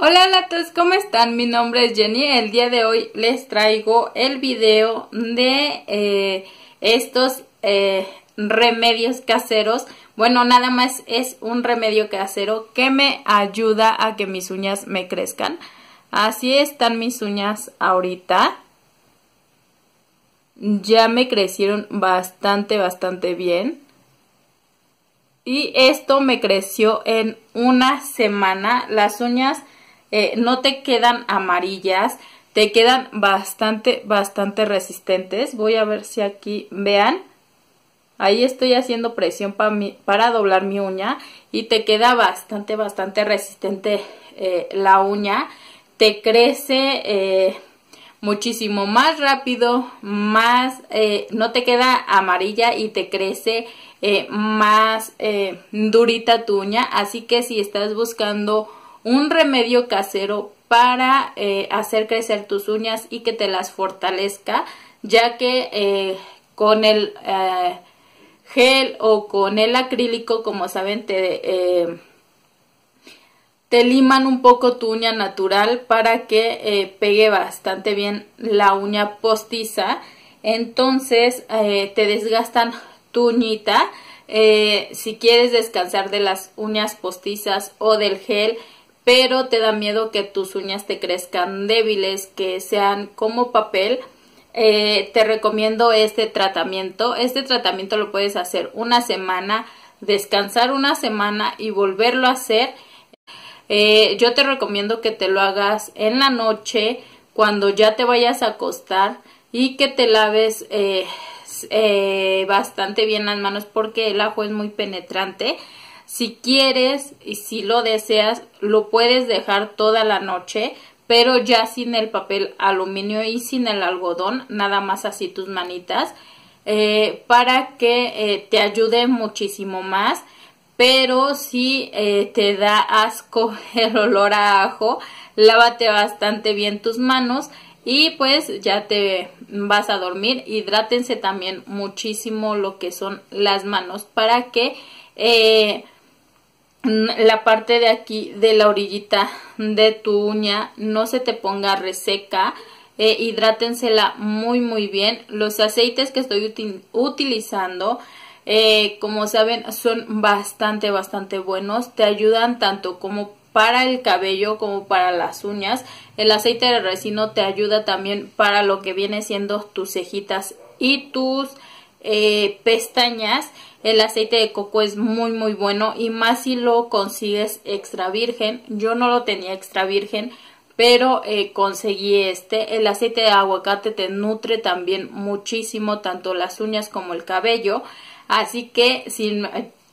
Hola todos! ¿cómo están? Mi nombre es Jenny. El día de hoy les traigo el video de eh, estos eh, remedios caseros. Bueno, nada más es un remedio casero que me ayuda a que mis uñas me crezcan. Así están mis uñas ahorita. Ya me crecieron bastante, bastante bien. Y esto me creció en una semana. Las uñas eh, no te quedan amarillas, te quedan bastante, bastante resistentes. Voy a ver si aquí vean. Ahí estoy haciendo presión para para doblar mi uña y te queda bastante, bastante resistente eh, la uña. Te crece eh, muchísimo más rápido, más, no te queda amarilla y te crece más durita tu uña. Así que si estás buscando un remedio casero para eh, hacer crecer tus uñas y que te las fortalezca, ya que eh, con el eh, gel o con el acrílico, como saben, te, te liman un poco tu uña natural para que pegue bastante bien la uña postiza. Entonces te desgastan tu uñita. si quieres descansar de las uñas postizas o del gel, pero te da miedo que tus uñas te crezcan débiles, que sean como papel, eh, te recomiendo este tratamiento. Este tratamiento lo puedes hacer una semana, descansar una semana y volverlo a hacer. Eh, yo te recomiendo que te lo hagas en la noche, cuando ya te vayas a acostar y que te laves eh, bastante bien las manos porque el ajo es muy penetrante. Si quieres y si lo deseas, lo puedes dejar toda la noche, pero ya sin el papel aluminio y sin el algodón, nada más así tus manitas, eh, para que eh, te ayude muchísimo más. Pero si eh, te da asco el olor a ajo, lávate bastante bien tus manos y pues ya te vas a dormir. Hidrátense también muchísimo lo que son las manos para que... Mm, la parte de aquí de la orillita de tu uña no se te ponga reseca. Eh, hidrátensela muy muy bien. Los aceites que estoy utilizando, eh, como saben, son bastante bastante buenos. Te ayudan tanto como para el cabello como para las uñas. El aceite de resino te ayuda también para lo que viene siendo tus cejitas y tus... Eh, pestañas, el aceite de coco es muy muy bueno y más si lo consigues extra virgen. Yo no lo tenía extra virgen, pero eh, conseguí este. El aceite de aguacate te nutre también muchísimo, tanto las uñas como el cabello. Así que si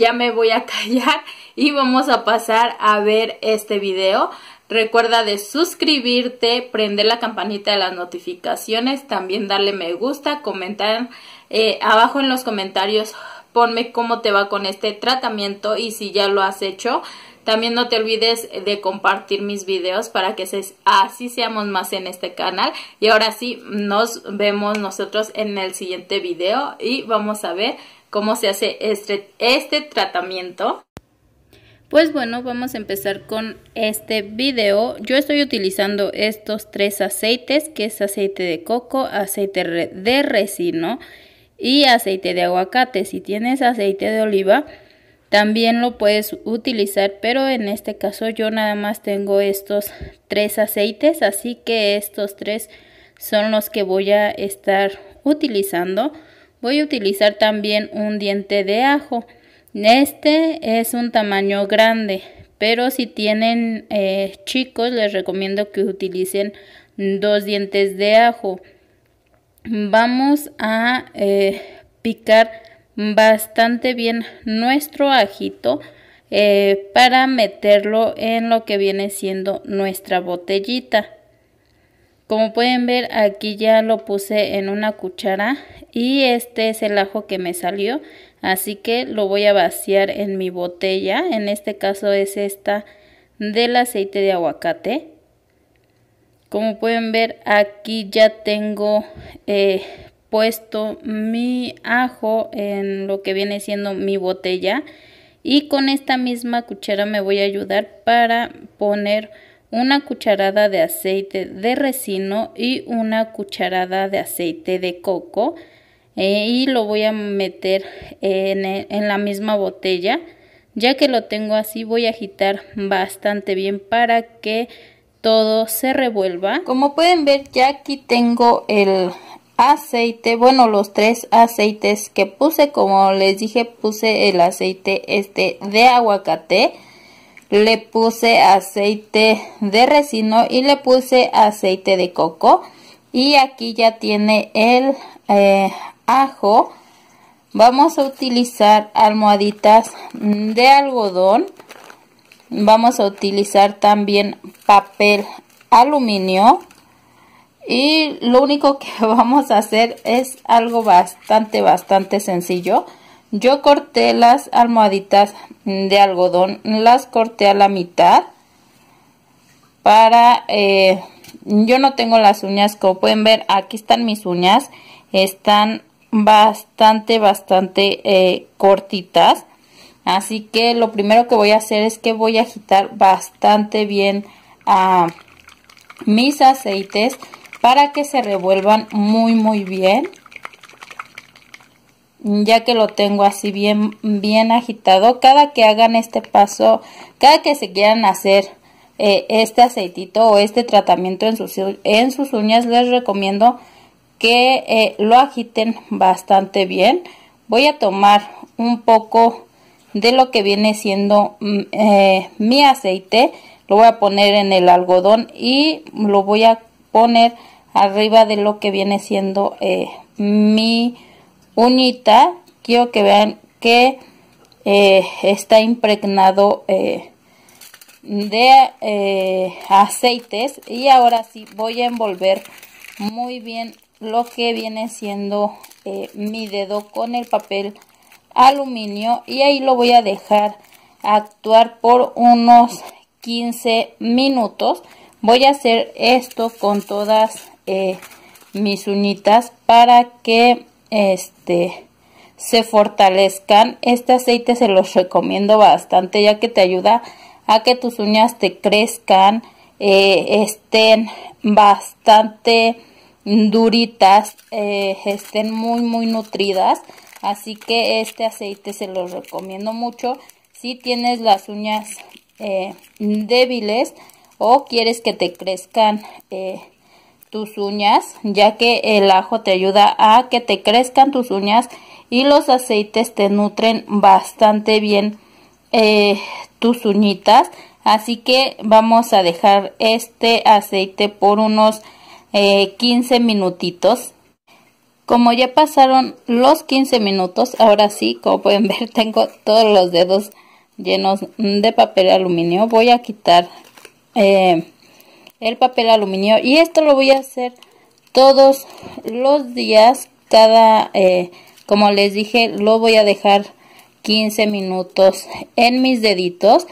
ya me voy a callar y vamos a pasar a ver este video. Recuerda de suscribirte, prender la campanita de las notificaciones, también darle me gusta, comentar eh, abajo en los comentarios, ponme cómo te va con este tratamiento y si ya lo has hecho. También no te olvides de compartir mis videos para que así seamos más en este canal. Y ahora sí, nos vemos nosotros en el siguiente video y vamos a ver cómo se hace este, este tratamiento. Pues bueno, vamos a empezar con este video. Yo estoy utilizando estos tres aceites, que es aceite de coco, aceite de resino y aceite de aguacate. Si tienes aceite de oliva, también lo puedes utilizar, pero en este caso yo nada más tengo estos tres aceites, así que estos tres son los que voy a estar utilizando. Voy a utilizar también un diente de ajo. Este es un tamaño grande, pero si tienen eh, chicos les recomiendo que utilicen dos dientes de ajo. Vamos a eh, picar bastante bien nuestro ajito eh, para meterlo en lo que viene siendo nuestra botellita. Como pueden ver aquí ya lo puse en una cuchara y este es el ajo que me salió. Así que lo voy a vaciar en mi botella, en este caso es esta del aceite de aguacate. Como pueden ver aquí ya tengo eh, puesto mi ajo en lo que viene siendo mi botella. Y con esta misma cuchara me voy a ayudar para poner una cucharada de aceite de resino y una cucharada de aceite de coco eh, y lo voy a meter en, eh, en la misma botella ya que lo tengo así voy a agitar bastante bien para que todo se revuelva como pueden ver ya aquí tengo el aceite bueno los tres aceites que puse como les dije puse el aceite este de aguacate le puse aceite de resino y le puse aceite de coco y aquí ya tiene el eh, ajo vamos a utilizar almohaditas de algodón vamos a utilizar también papel aluminio y lo único que vamos a hacer es algo bastante bastante sencillo yo corté las almohaditas de algodón, las corté a la mitad para... Eh, yo no tengo las uñas, como pueden ver, aquí están mis uñas, están bastante, bastante eh, cortitas. Así que lo primero que voy a hacer es que voy a agitar bastante bien ah, mis aceites para que se revuelvan muy, muy bien ya que lo tengo así bien, bien agitado. Cada que hagan este paso, cada que se quieran hacer eh, este aceitito o este tratamiento en sus, uñas, les recomiendo que eh, lo agiten bastante bien. Voy a tomar un poco de lo que viene siendo mm, eh, mi aceite. Lo voy a poner en el algodón y lo voy a poner arriba de lo que viene siendo mi unita, quiero que vean que eh, está impregnado eh, de eh, aceites y ahora sí voy a envolver muy bien lo que viene siendo mi dedo con el papel aluminio y ahí lo voy a dejar actuar por unos 15 minutos voy a hacer esto con todas mis unitas para que este se fortalezcan, este aceite se los recomiendo bastante ya que te ayuda a que tus uñas te crezcan, eh, estén bastante duritas, eh, estén muy muy nutridas, así que este aceite se los recomiendo mucho si tienes las uñas eh, débiles o quieres que te crezcan tus uñas, ya que el ajo te ayuda a que te crezcan tus uñas y los aceites te nutren bastante bien eh, tus uñitas. Así que vamos a dejar este aceite por unos 15 eh, minutitos. Como ya pasaron los 15 minutos, ahora sí, como pueden ver, tengo todos los dedos llenos de papel aluminio. Voy a quitar eh, el papel aluminio y esto lo voy a hacer todos los días cada eh, como les dije lo voy a dejar 15 minutos en mis deditos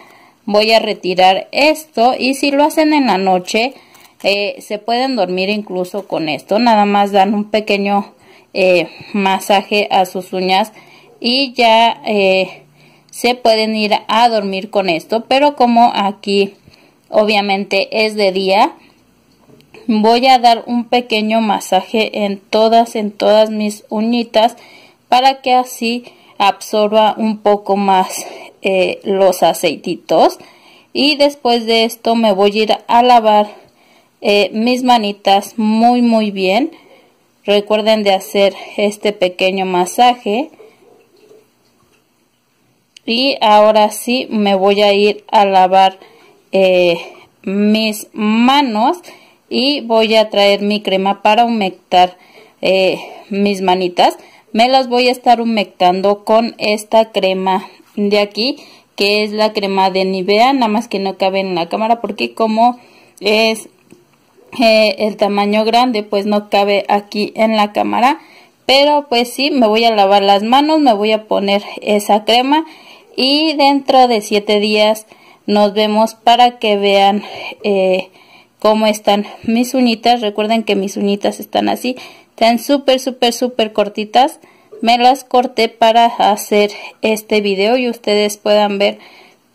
voy a retirar esto y si lo hacen en la noche eh, se pueden dormir incluso con esto nada más dan un pequeño eh, masaje a sus uñas y ya se pueden ir a dormir con esto pero como aquí obviamente es de día, voy a dar un pequeño masaje en todas, en todas mis uñitas para que así absorba un poco más eh, los aceititos y después de esto me voy a ir a lavar eh, mis manitas muy muy bien recuerden de hacer este pequeño masaje y ahora sí me voy a ir a lavar eh, mis manos y voy a traer mi crema para humectar eh, mis manitas me las voy a estar humectando con esta crema de aquí que es la crema de Nivea nada más que no cabe en la cámara porque como es eh, el tamaño grande pues no cabe aquí en la cámara pero pues sí me voy a lavar las manos me voy a poner esa crema y dentro de 7 días nos vemos para que vean eh, cómo están mis uñitas. Recuerden que mis uñitas están así, están súper, súper, súper cortitas. Me las corté para hacer este video y ustedes puedan ver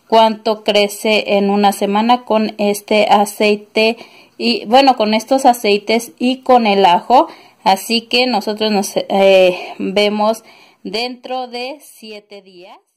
cuánto crece en una semana con este aceite y bueno con estos aceites y con el ajo así que nosotros nos eh, vemos dentro de 7 días